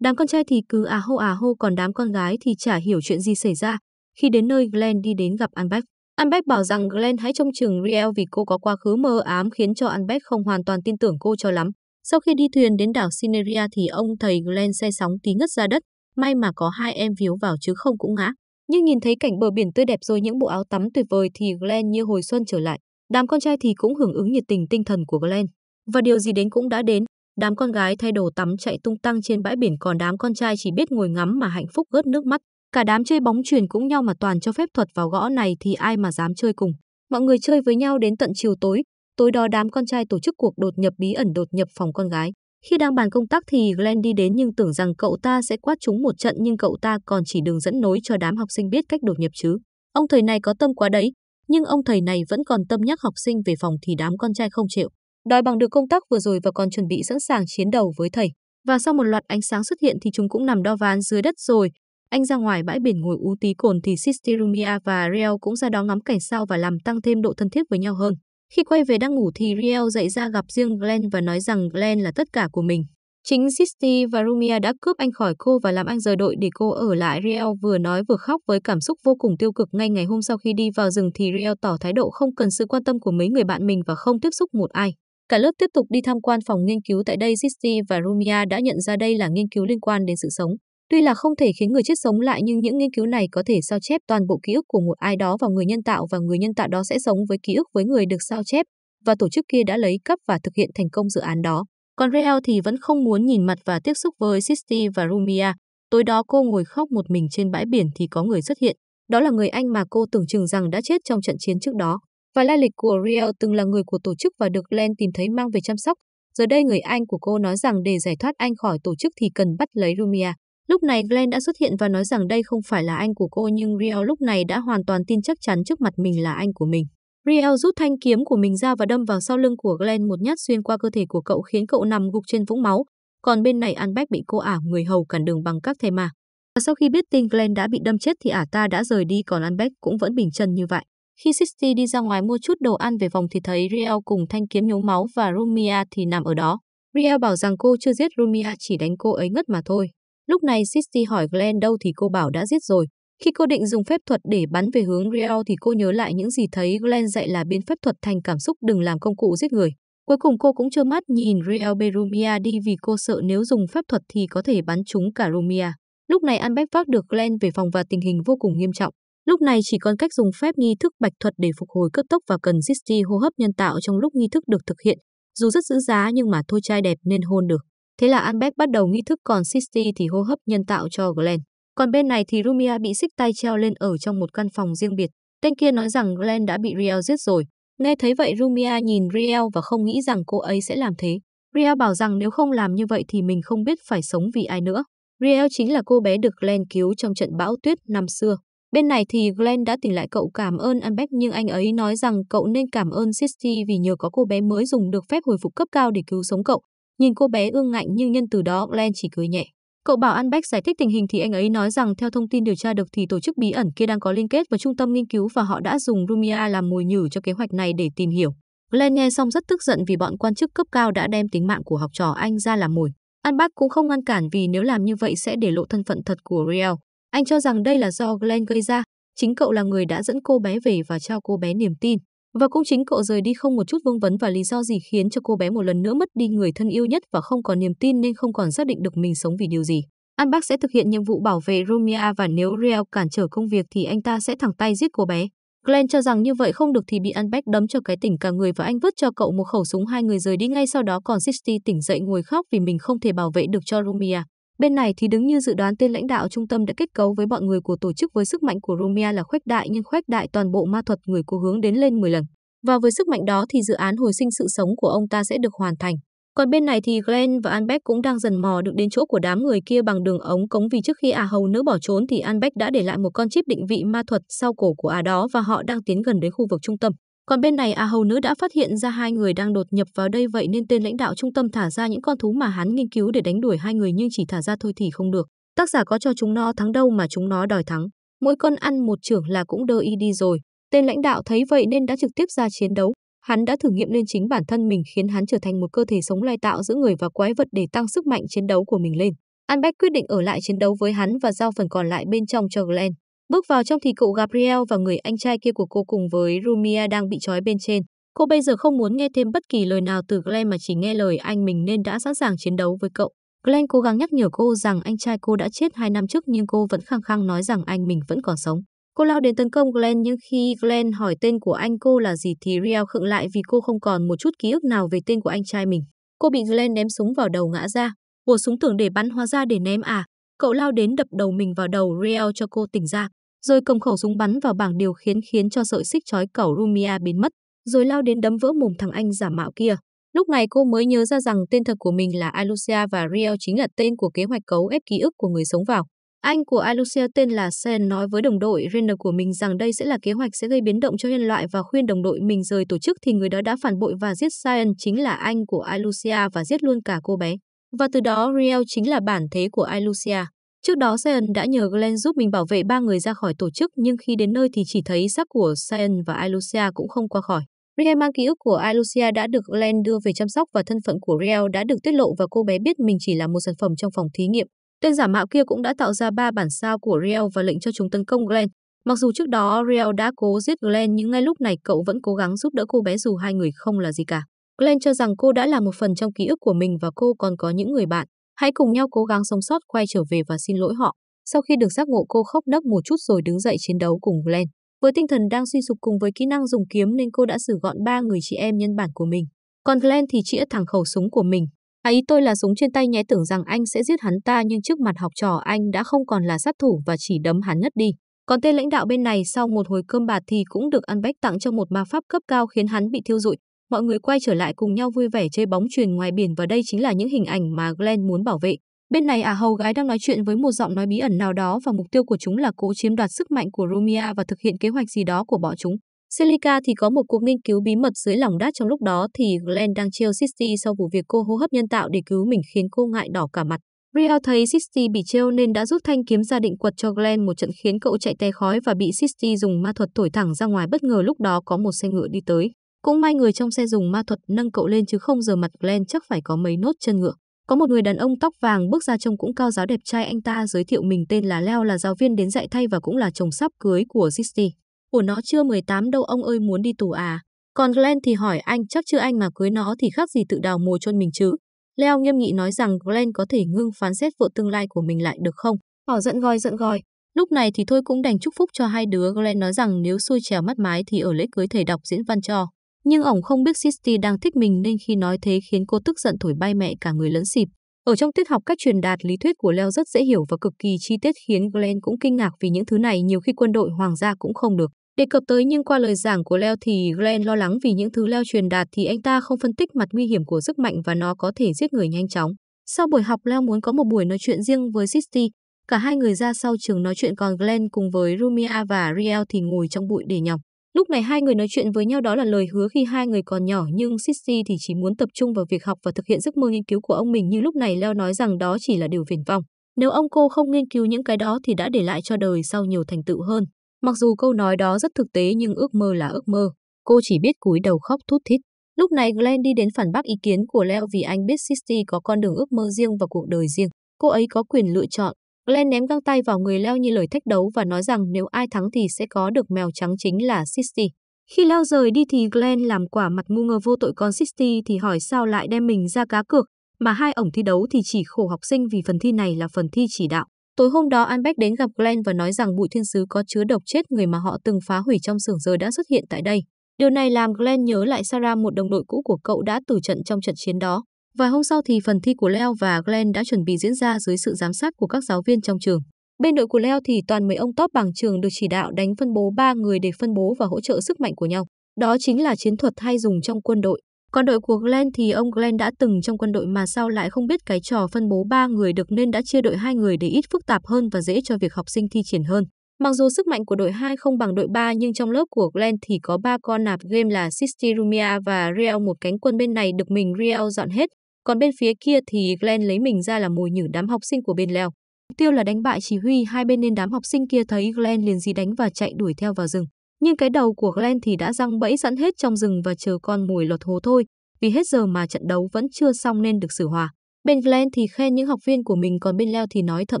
Đám con trai thì cứ à hô à hô còn đám con gái thì chả hiểu chuyện gì xảy ra. Khi đến nơi Glenn đi đến gặp Anbeck. Anbeck bảo rằng Glenn hãy trông chừng Riel vì cô có quá khứ mơ ám khiến cho Anbeck không hoàn toàn tin tưởng cô cho lắm. Sau khi đi thuyền đến đảo Sineria thì ông thầy Glenn say sóng tí ngất ra đất. May mà có hai em víu vào chứ không cũng ngã. Nhưng nhìn thấy cảnh bờ biển tươi đẹp rồi những bộ áo tắm tuyệt vời thì Glenn như hồi xuân trở lại. Đám con trai thì cũng hưởng ứng nhiệt tình tinh thần của Glenn. Và điều gì đến cũng đã đến. Đám con gái thay đồ tắm chạy tung tăng trên bãi biển còn đám con trai chỉ biết ngồi ngắm mà hạnh phúc gớt nước mắt. Cả đám chơi bóng truyền cũng nhau mà toàn cho phép thuật vào gõ này thì ai mà dám chơi cùng. Mọi người chơi với nhau đến tận chiều tối. Tối đó đám con trai tổ chức cuộc đột nhập bí ẩn đột nhập phòng con gái. Khi đang bàn công tác thì Glenn đi đến nhưng tưởng rằng cậu ta sẽ quát chúng một trận nhưng cậu ta còn chỉ đường dẫn nối cho đám học sinh biết cách đột nhập chứ. Ông thầy này có tâm quá đấy, nhưng ông thầy này vẫn còn tâm nhắc học sinh về phòng thì đám con trai không chịu. Đòi bằng được công tác vừa rồi và còn chuẩn bị sẵn sàng chiến đầu với thầy. Và sau một loạt ánh sáng xuất hiện thì chúng cũng nằm đo ván dưới đất rồi. Anh ra ngoài bãi biển ngồi u tí cồn thì Sisterumia và Reo cũng ra đó ngắm cảnh sao và làm tăng thêm độ thân thiết với nhau hơn. Khi quay về đang ngủ thì Riel dậy ra gặp riêng Glenn và nói rằng Glenn là tất cả của mình. Chính Sisti và Rumia đã cướp anh khỏi cô và làm anh rời đội để cô ở lại. Riel vừa nói vừa khóc với cảm xúc vô cùng tiêu cực. Ngay ngày hôm sau khi đi vào rừng thì Riel tỏ thái độ không cần sự quan tâm của mấy người bạn mình và không tiếp xúc một ai. Cả lớp tiếp tục đi tham quan phòng nghiên cứu tại đây. Sisti và Rumia đã nhận ra đây là nghiên cứu liên quan đến sự sống. Tuy là không thể khiến người chết sống lại nhưng những nghiên cứu này có thể sao chép toàn bộ ký ức của một ai đó vào người nhân tạo và người nhân tạo đó sẽ sống với ký ức với người được sao chép và tổ chức kia đã lấy cấp và thực hiện thành công dự án đó. Còn Real thì vẫn không muốn nhìn mặt và tiếp xúc với Sisti và Rumia. Tối đó cô ngồi khóc một mình trên bãi biển thì có người xuất hiện. Đó là người anh mà cô tưởng chừng rằng đã chết trong trận chiến trước đó. Và lai lịch của Real từng là người của tổ chức và được Len tìm thấy mang về chăm sóc. Giờ đây người anh của cô nói rằng để giải thoát anh khỏi tổ chức thì cần bắt lấy Rumia. Lúc này Glenn đã xuất hiện và nói rằng đây không phải là anh của cô nhưng Riel lúc này đã hoàn toàn tin chắc chắn trước mặt mình là anh của mình. Riel rút thanh kiếm của mình ra và đâm vào sau lưng của Glenn một nhát xuyên qua cơ thể của cậu khiến cậu nằm gục trên vũng máu. Còn bên này Anbeck bị cô ả người hầu cản đường bằng các thề mà. Và sau khi biết tin Glenn đã bị đâm chết thì ả ta đã rời đi còn Anbeck cũng vẫn bình chân như vậy. Khi Sixty đi ra ngoài mua chút đồ ăn về phòng thì thấy Riel cùng thanh kiếm nhúng máu và Rumia thì nằm ở đó. Riel bảo rằng cô chưa giết Rumia chỉ đánh cô ấy ngất mà thôi. Lúc này Sissy hỏi Glenn đâu thì cô bảo đã giết rồi. Khi cô định dùng phép thuật để bắn về hướng real thì cô nhớ lại những gì thấy Glenn dạy là biến phép thuật thành cảm xúc đừng làm công cụ giết người. Cuối cùng cô cũng trơ mắt nhìn Real Berumia đi vì cô sợ nếu dùng phép thuật thì có thể bắn trúng cả Rumia. Lúc này Albert vác được Glenn về phòng và tình hình vô cùng nghiêm trọng. Lúc này chỉ còn cách dùng phép nghi thức bạch thuật để phục hồi cấp tốc và cần Zisti hô hấp nhân tạo trong lúc nghi thức được thực hiện. Dù rất giữ giá nhưng mà thôi trai đẹp nên hôn được. Thế là Albert bắt đầu nghi thức còn Sisti thì hô hấp nhân tạo cho Glenn. Còn bên này thì Rumia bị xích tay treo lên ở trong một căn phòng riêng biệt. Tên kia nói rằng Glenn đã bị Riel giết rồi. Nghe thấy vậy Rumia nhìn Riel và không nghĩ rằng cô ấy sẽ làm thế. Riel bảo rằng nếu không làm như vậy thì mình không biết phải sống vì ai nữa. Riel chính là cô bé được Glenn cứu trong trận bão tuyết năm xưa. Bên này thì Glenn đã tỉnh lại cậu cảm ơn Albert nhưng anh ấy nói rằng cậu nên cảm ơn Sisti vì nhờ có cô bé mới dùng được phép hồi phục cấp cao để cứu sống cậu. Nhìn cô bé ương ngạnh nhưng nhân từ đó Glenn chỉ cười nhẹ. Cậu bảo Anbeck giải thích tình hình thì anh ấy nói rằng theo thông tin điều tra được thì tổ chức bí ẩn kia đang có liên kết với trung tâm nghiên cứu và họ đã dùng Rumia làm mồi nhử cho kế hoạch này để tìm hiểu. Glenn nghe xong rất tức giận vì bọn quan chức cấp cao đã đem tính mạng của học trò anh ra làm mồi. Anbeck cũng không ngăn cản vì nếu làm như vậy sẽ để lộ thân phận thật của Riel. Anh cho rằng đây là do Glenn gây ra, chính cậu là người đã dẫn cô bé về và trao cô bé niềm tin. Và cũng chính cậu rời đi không một chút vương vấn và lý do gì khiến cho cô bé một lần nữa mất đi người thân yêu nhất và không còn niềm tin nên không còn xác định được mình sống vì điều gì. An Bác sẽ thực hiện nhiệm vụ bảo vệ Romea và nếu Real cản trở công việc thì anh ta sẽ thẳng tay giết cô bé. Glenn cho rằng như vậy không được thì bị An bác đấm cho cái tỉnh cả người và anh vứt cho cậu một khẩu súng hai người rời đi ngay sau đó còn Sixty tỉnh dậy ngồi khóc vì mình không thể bảo vệ được cho Romea. Bên này thì đứng như dự đoán tên lãnh đạo trung tâm đã kết cấu với bọn người của tổ chức với sức mạnh của Rumia là khuếch đại nhưng khuếch đại toàn bộ ma thuật người cố hướng đến lên 10 lần. Và với sức mạnh đó thì dự án hồi sinh sự sống của ông ta sẽ được hoàn thành. Còn bên này thì Glenn và Anbeck cũng đang dần mò được đến chỗ của đám người kia bằng đường ống cống vì trước khi à hầu nữ bỏ trốn thì Anbeck đã để lại một con chip định vị ma thuật sau cổ của à đó và họ đang tiến gần đến khu vực trung tâm. Còn bên này A à, Hầu Nữ đã phát hiện ra hai người đang đột nhập vào đây vậy nên tên lãnh đạo trung tâm thả ra những con thú mà hắn nghiên cứu để đánh đuổi hai người nhưng chỉ thả ra thôi thì không được. Tác giả có cho chúng nó thắng đâu mà chúng nó đòi thắng. Mỗi con ăn một trưởng là cũng đơ y đi rồi. Tên lãnh đạo thấy vậy nên đã trực tiếp ra chiến đấu. Hắn đã thử nghiệm lên chính bản thân mình khiến hắn trở thành một cơ thể sống lai tạo giữa người và quái vật để tăng sức mạnh chiến đấu của mình lên. Anbeck quyết định ở lại chiến đấu với hắn và giao phần còn lại bên trong cho Glenn. Bước vào trong thì cậu Gabriel và người anh trai kia của cô cùng với Rumia đang bị trói bên trên. Cô bây giờ không muốn nghe thêm bất kỳ lời nào từ Glenn mà chỉ nghe lời anh mình nên đã sẵn sàng chiến đấu với cậu. Glenn cố gắng nhắc nhở cô rằng anh trai cô đã chết 2 năm trước nhưng cô vẫn khăng khăng nói rằng anh mình vẫn còn sống. Cô lao đến tấn công Glenn nhưng khi Glenn hỏi tên của anh cô là gì thì Riel khựng lại vì cô không còn một chút ký ức nào về tên của anh trai mình. Cô bị Glenn ném súng vào đầu ngã ra. Bộ súng tưởng để bắn hoa ra để ném à. Cậu lao đến đập đầu mình vào đầu Riel cho cô tỉnh ra rồi cầm khẩu súng bắn vào bảng điều khiến khiến cho sợi xích trói cẩu Rumia biến mất, rồi lao đến đấm vỡ mồm thằng anh giả mạo kia. Lúc này cô mới nhớ ra rằng tên thật của mình là Alucia và Riel chính là tên của kế hoạch cấu ép ký ức của người sống vào. Anh của Alucia tên là Sen nói với đồng đội Renner của mình rằng đây sẽ là kế hoạch sẽ gây biến động cho nhân loại và khuyên đồng đội mình rời tổ chức thì người đó đã phản bội và giết Sen chính là anh của Alucia và giết luôn cả cô bé. Và từ đó Riel chính là bản thế của Alucia. Trước đó Zion đã nhờ Glenn giúp mình bảo vệ ba người ra khỏi tổ chức nhưng khi đến nơi thì chỉ thấy xác của Zion và Ilucia cũng không qua khỏi. Riel mang ký ức của Ilucia đã được Glenn đưa về chăm sóc và thân phận của Riel đã được tiết lộ và cô bé biết mình chỉ là một sản phẩm trong phòng thí nghiệm. Tên giả mạo kia cũng đã tạo ra ba bản sao của Riel và lệnh cho chúng tấn công Glenn. Mặc dù trước đó Riel đã cố giết Glenn nhưng ngay lúc này cậu vẫn cố gắng giúp đỡ cô bé dù hai người không là gì cả. Glenn cho rằng cô đã là một phần trong ký ức của mình và cô còn có những người bạn. Hãy cùng nhau cố gắng sống sót quay trở về và xin lỗi họ. Sau khi được giác ngộ cô khóc nấc một chút rồi đứng dậy chiến đấu cùng Glenn. Với tinh thần đang suy sụp cùng với kỹ năng dùng kiếm nên cô đã xử gọn ba người chị em nhân bản của mình. Còn Glenn thì chĩa thẳng khẩu súng của mình. À ý tôi là súng trên tay nhé tưởng rằng anh sẽ giết hắn ta nhưng trước mặt học trò anh đã không còn là sát thủ và chỉ đấm hắn nhất đi. Còn tên lãnh đạo bên này sau một hồi cơm bạc thì cũng được ăn bách tặng cho một ma pháp cấp cao khiến hắn bị thiêu rụi mọi người quay trở lại cùng nhau vui vẻ chơi bóng truyền ngoài biển và đây chính là những hình ảnh mà Glenn muốn bảo vệ. Bên này à hầu gái đang nói chuyện với một giọng nói bí ẩn nào đó và mục tiêu của chúng là cố chiếm đoạt sức mạnh của Romia và thực hiện kế hoạch gì đó của bọn chúng. Celica thì có một cuộc nghiên cứu bí mật dưới lòng đất trong lúc đó thì Glenn đang trêu Sisty sau vụ việc cô hô hấp nhân tạo để cứu mình khiến cô ngại đỏ cả mặt. Real thấy Sisty bị trêu nên đã rút thanh kiếm ra định quật cho Glenn một trận khiến cậu chạy té khói và bị Sisty dùng ma thuật thổi thẳng ra ngoài bất ngờ lúc đó có một xe ngựa đi tới. Cũng may người trong xe dùng ma thuật nâng cậu lên chứ không giờ mặt Glenn chắc phải có mấy nốt chân ngựa. Có một người đàn ông tóc vàng bước ra trông cũng cao giáo đẹp trai anh ta giới thiệu mình tên là Leo là giáo viên đến dạy thay và cũng là chồng sắp cưới của Sisty. Của nó chưa 18 đâu ông ơi muốn đi tù à. Còn Glenn thì hỏi anh chắc chưa anh mà cưới nó thì khác gì tự đào mồ chôn mình chứ. Leo nghiêm nghị nói rằng Glenn có thể ngưng phán xét vợ tương lai của mình lại được không? Họ giận gòi giận gòi. Lúc này thì thôi cũng đành chúc phúc cho hai đứa Glenn nói rằng nếu xui trèo mắt mái thì ở lễ cưới thầy đọc diễn văn cho. Nhưng ổng không biết Sisti đang thích mình nên khi nói thế khiến cô tức giận thổi bay mẹ cả người lẫn xịp. Ở trong tiết học, cách truyền đạt lý thuyết của Leo rất dễ hiểu và cực kỳ chi tiết khiến Glenn cũng kinh ngạc vì những thứ này nhiều khi quân đội hoàng gia cũng không được. Đề cập tới nhưng qua lời giảng của Leo thì Glenn lo lắng vì những thứ Leo truyền đạt thì anh ta không phân tích mặt nguy hiểm của sức mạnh và nó có thể giết người nhanh chóng. Sau buổi học, Leo muốn có một buổi nói chuyện riêng với Sisti Cả hai người ra sau trường nói chuyện còn Glenn cùng với Rumia và Riel thì ngồi trong bụi để nhọc. Lúc này hai người nói chuyện với nhau đó là lời hứa khi hai người còn nhỏ nhưng Sissy thì chỉ muốn tập trung vào việc học và thực hiện giấc mơ nghiên cứu của ông mình như lúc này Leo nói rằng đó chỉ là điều viển vông. Nếu ông cô không nghiên cứu những cái đó thì đã để lại cho đời sau nhiều thành tựu hơn. Mặc dù câu nói đó rất thực tế nhưng ước mơ là ước mơ. Cô chỉ biết cúi đầu khóc thút thít. Lúc này Glenn đi đến phản bác ý kiến của Leo vì anh biết Sissy có con đường ước mơ riêng và cuộc đời riêng. Cô ấy có quyền lựa chọn, Glenn ném găng tay vào người Leo như lời thách đấu và nói rằng nếu ai thắng thì sẽ có được mèo trắng chính là Sissy. Khi Leo rời đi thì Glenn làm quả mặt ngu ngơ vô tội con Sissy thì hỏi sao lại đem mình ra cá cược, mà hai ổng thi đấu thì chỉ khổ học sinh vì phần thi này là phần thi chỉ đạo. Tối hôm đó Anbeck đến gặp Glenn và nói rằng bụi thiên sứ có chứa độc chết người mà họ từng phá hủy trong xưởng giờ đã xuất hiện tại đây. Điều này làm Glenn nhớ lại Sarah một đồng đội cũ của cậu đã tử trận trong trận chiến đó. Vài hôm sau thì phần thi của Leo và Glenn đã chuẩn bị diễn ra dưới sự giám sát của các giáo viên trong trường. Bên đội của Leo thì toàn mấy ông top bảng trường được chỉ đạo đánh phân bố 3 người để phân bố và hỗ trợ sức mạnh của nhau. Đó chính là chiến thuật hay dùng trong quân đội. Còn đội của Glenn thì ông Glenn đã từng trong quân đội mà sao lại không biết cái trò phân bố 3 người được nên đã chia đội hai người để ít phức tạp hơn và dễ cho việc học sinh thi triển hơn. Mặc dù sức mạnh của đội 2 không bằng đội 3 nhưng trong lớp của Glenn thì có ba con nạp game là Sistirumia và Real một cánh quân bên này được mình Real dọn hết, còn bên phía kia thì Glenn lấy mình ra là mồi nhử đám học sinh của bên Leo. Mục tiêu là đánh bại chỉ huy hai bên nên đám học sinh kia thấy Glenn liền gì đánh và chạy đuổi theo vào rừng. Nhưng cái đầu của Glenn thì đã răng bẫy sẵn hết trong rừng và chờ con mồi lọt hồ thôi, vì hết giờ mà trận đấu vẫn chưa xong nên được xử hòa. Bên Glenn thì khen những học viên của mình còn bên Leo thì nói thậm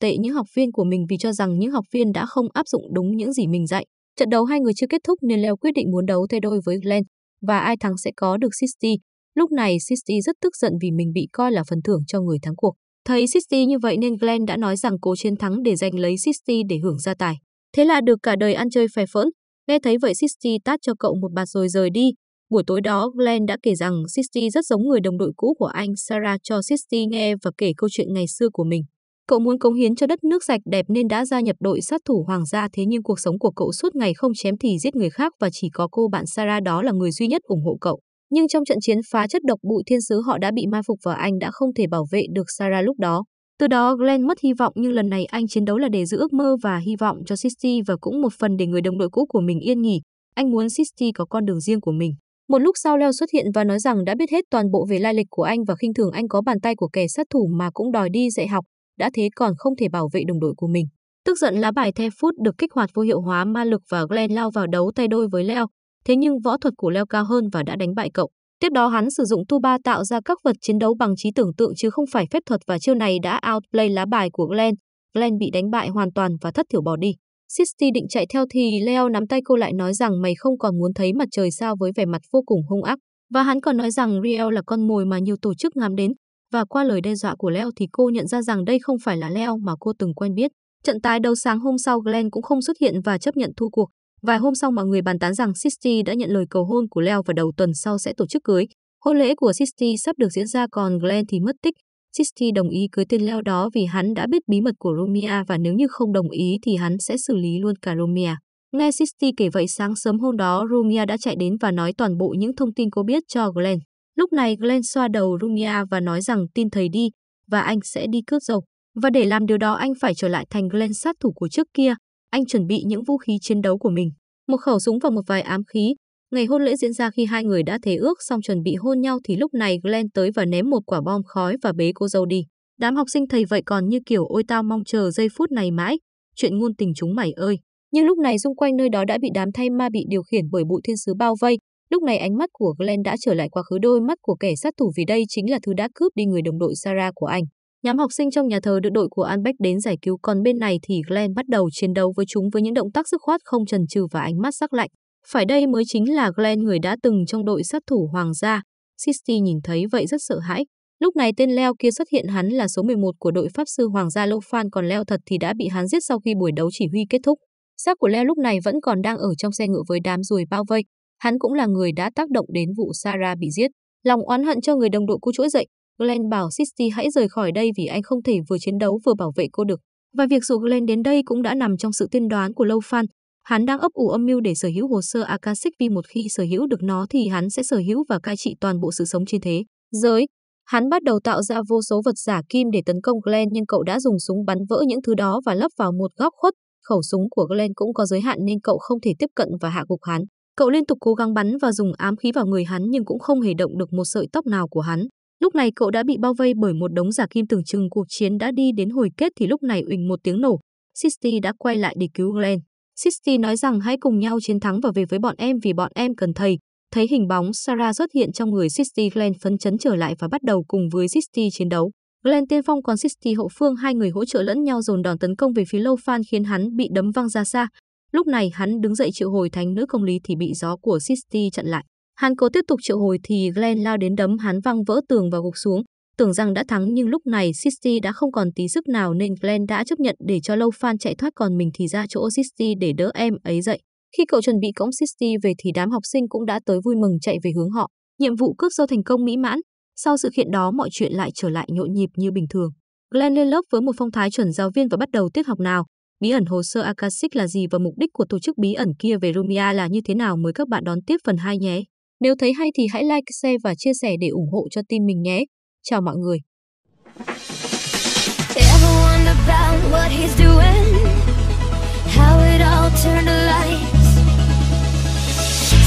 tệ những học viên của mình vì cho rằng những học viên đã không áp dụng đúng những gì mình dạy. Trận đấu hai người chưa kết thúc nên Leo quyết định muốn đấu thay đôi với Glenn và ai thắng sẽ có được sisti. Lúc này Sisti rất tức giận vì mình bị coi là phần thưởng cho người thắng cuộc. Thấy Sisti như vậy nên Glenn đã nói rằng cô chiến thắng để giành lấy Sisti để hưởng gia tài. Thế là được cả đời ăn chơi phè phỡn. Nghe thấy vậy Sisti tát cho cậu một bạt rồi rời đi. Buổi tối đó, Glenn đã kể rằng Sisti rất giống người đồng đội cũ của anh Sarah cho Sisti nghe và kể câu chuyện ngày xưa của mình. Cậu muốn cống hiến cho đất nước sạch đẹp nên đã gia nhập đội sát thủ hoàng gia thế nhưng cuộc sống của cậu suốt ngày không chém thì giết người khác và chỉ có cô bạn Sarah đó là người duy nhất ủng hộ cậu. Nhưng trong trận chiến phá chất độc bụi thiên sứ họ đã bị mai phục và anh đã không thể bảo vệ được Sarah lúc đó. Từ đó Glenn mất hy vọng nhưng lần này anh chiến đấu là để giữ ước mơ và hy vọng cho Sisti và cũng một phần để người đồng đội cũ của mình yên nghỉ. Anh muốn Sisti có con đường riêng của mình. Một lúc sau Leo xuất hiện và nói rằng đã biết hết toàn bộ về lai lịch của anh và khinh thường anh có bàn tay của kẻ sát thủ mà cũng đòi đi dạy học, đã thế còn không thể bảo vệ đồng đội của mình. Tức giận lá bài The Foot được kích hoạt vô hiệu hóa ma lực và Glenn lao vào đấu tay đôi với Leo thế nhưng võ thuật của Leo cao hơn và đã đánh bại cậu. Tiếp đó hắn sử dụng tu ba tạo ra các vật chiến đấu bằng trí tưởng tượng chứ không phải phép thuật và chiêu này đã outplay lá bài của Glenn. Glenn bị đánh bại hoàn toàn và thất thiểu bỏ đi. Sisti định chạy theo thì Leo nắm tay cô lại nói rằng mày không còn muốn thấy mặt trời sao với vẻ mặt vô cùng hung ác. Và hắn còn nói rằng Riel là con mồi mà nhiều tổ chức ngắm đến. Và qua lời đe dọa của Leo thì cô nhận ra rằng đây không phải là Leo mà cô từng quen biết. Trận tái đấu sáng hôm sau Glenn cũng không xuất hiện và chấp nhận thua cuộc. Vài hôm sau mọi người bàn tán rằng Sisti đã nhận lời cầu hôn của Leo và đầu tuần sau sẽ tổ chức cưới. Hôn lễ của Sisti sắp được diễn ra còn Glenn thì mất tích. Sisti đồng ý cưới tên Leo đó vì hắn đã biết bí mật của Romia và nếu như không đồng ý thì hắn sẽ xử lý luôn cả Romia. Nghe Sisti kể vậy sáng sớm hôm đó Romia đã chạy đến và nói toàn bộ những thông tin cô biết cho Glenn. Lúc này Glenn xoa đầu Romia và nói rằng tin thầy đi và anh sẽ đi cướp dầu. Và để làm điều đó anh phải trở lại thành Glenn sát thủ của trước kia anh chuẩn bị những vũ khí chiến đấu của mình, một khẩu súng và một vài ám khí. Ngày hôn lễ diễn ra khi hai người đã thề ước xong chuẩn bị hôn nhau thì lúc này Glenn tới và ném một quả bom khói và bế cô dâu đi. Đám học sinh thầy vậy còn như kiểu ôi tao mong chờ giây phút này mãi, chuyện ngôn tình chúng mày ơi. Nhưng lúc này xung quanh nơi đó đã bị đám thay ma bị điều khiển bởi bụi thiên sứ bao vây. Lúc này ánh mắt của Glenn đã trở lại quá khứ đôi mắt của kẻ sát thủ vì đây chính là thứ đã cướp đi người đồng đội Sarah của anh. Nhóm học sinh trong nhà thờ được đội của Albeck đến giải cứu còn bên này thì Glenn bắt đầu chiến đấu với chúng với những động tác dứt khoát không chần chừ và ánh mắt sắc lạnh. Phải đây mới chính là Glenn người đã từng trong đội sát thủ hoàng gia. Sisti nhìn thấy vậy rất sợ hãi. Lúc này tên Leo kia xuất hiện hắn là số 11 của đội pháp sư hoàng gia Lofan còn Leo thật thì đã bị hắn giết sau khi buổi đấu chỉ huy kết thúc. Xác của Leo lúc này vẫn còn đang ở trong xe ngựa với đám ruồi bao vây. Hắn cũng là người đã tác động đến vụ Sarah bị giết. Lòng oán hận cho người đồng đội cô chuỗi dậy, Glenn bảo Sissy hãy rời khỏi đây vì anh không thể vừa chiến đấu vừa bảo vệ cô được. Và việc dụ Glenn đến đây cũng đã nằm trong sự tiên đoán của Lâu Phan. Hắn đang ấp ủ âm mưu để sở hữu hồ sơ Akashic vì một khi sở hữu được nó thì hắn sẽ sở hữu và cai trị toàn bộ sự sống trên thế giới. Hắn bắt đầu tạo ra vô số vật giả kim để tấn công Glenn nhưng cậu đã dùng súng bắn vỡ những thứ đó và lấp vào một góc khuất. Khẩu súng của Glenn cũng có giới hạn nên cậu không thể tiếp cận và hạ gục hắn. Cậu liên tục cố gắng bắn và dùng ám khí vào người hắn nhưng cũng không hề động được một sợi tóc nào của hắn. Lúc này cậu đã bị bao vây bởi một đống giả kim tưởng chừng cuộc chiến đã đi đến hồi kết thì lúc này uỳnh một tiếng nổ, Sisty đã quay lại để cứu Glenn. Sisty nói rằng hãy cùng nhau chiến thắng và về với bọn em vì bọn em cần thầy. Thấy hình bóng Sarah xuất hiện trong người Sisty Glenn phấn chấn trở lại và bắt đầu cùng với Sisty chiến đấu. Glenn tiên phong còn Sisty hậu phương hai người hỗ trợ lẫn nhau dồn đòn tấn công về phía Lâu Phan khiến hắn bị đấm văng ra xa. Lúc này hắn đứng dậy triệu hồi thánh nữ công lý thì bị gió của Sisty chặn lại. Hắn cố tiếp tục triệu hồi thì Glenn lao đến đấm hắn văng vỡ tường và gục xuống. Tưởng rằng đã thắng nhưng lúc này Sisti đã không còn tí sức nào nên Glenn đã chấp nhận để cho lâu fan chạy thoát còn mình thì ra chỗ Sisti để đỡ em ấy dậy. Khi cậu chuẩn bị cõng Sisti về thì đám học sinh cũng đã tới vui mừng chạy về hướng họ. Nhiệm vụ cướp sâu thành công mỹ mãn. Sau sự kiện đó mọi chuyện lại trở lại nhộn nhịp như bình thường. Glenn lên lớp với một phong thái chuẩn giáo viên và bắt đầu tiết học nào. Bí ẩn hồ sơ Akashic là gì và mục đích của tổ chức bí ẩn kia về Rumia là như thế nào mới các bạn đón tiếp phần 2 nhé. Nếu thấy hay thì hãy like, share và chia sẻ để ủng hộ cho team mình nhé. Chào mọi người.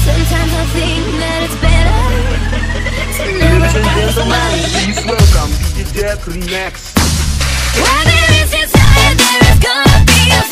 Sometimes I think that it's better to never have somebody. Please welcome DJ Deathly Max. Why there is desire, there is gonna be a